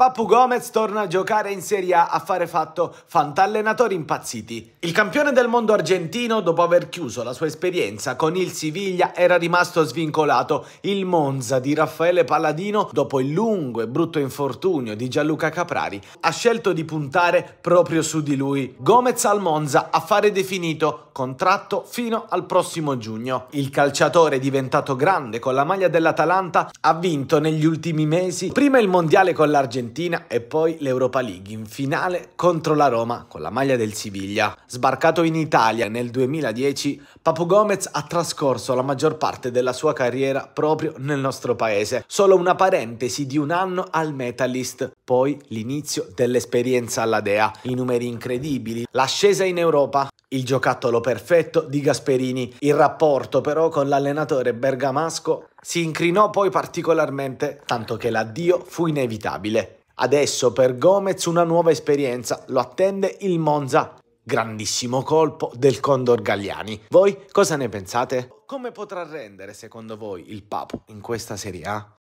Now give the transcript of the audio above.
Papu Gomez torna a giocare in Serie A a fare fatto fantallenatori impazziti. Il campione del mondo argentino, dopo aver chiuso la sua esperienza con il Siviglia, era rimasto svincolato. Il Monza di Raffaele Palladino, dopo il lungo e brutto infortunio di Gianluca Caprari, ha scelto di puntare proprio su di lui. Gomez al Monza a fare definito contratto fino al prossimo giugno. Il calciatore diventato grande con la maglia dell'Atalanta ha vinto negli ultimi mesi prima il mondiale con l'Argentina Fiorentina e poi l'Europa League in finale contro la Roma con la maglia del Siviglia. Sbarcato in Italia nel 2010, Papu Gomez ha trascorso la maggior parte della sua carriera proprio nel nostro paese. Solo una parentesi di un anno al Metalist, poi l'inizio dell'esperienza alla Dea. I numeri incredibili, l'ascesa in Europa, il giocattolo perfetto di Gasperini. Il rapporto però con l'allenatore bergamasco si incrinò poi particolarmente, tanto che l'addio fu inevitabile. Adesso per Gomez una nuova esperienza, lo attende il Monza. Grandissimo colpo del Condor Gagliani. Voi cosa ne pensate? Come potrà rendere secondo voi il Papo in questa Serie A?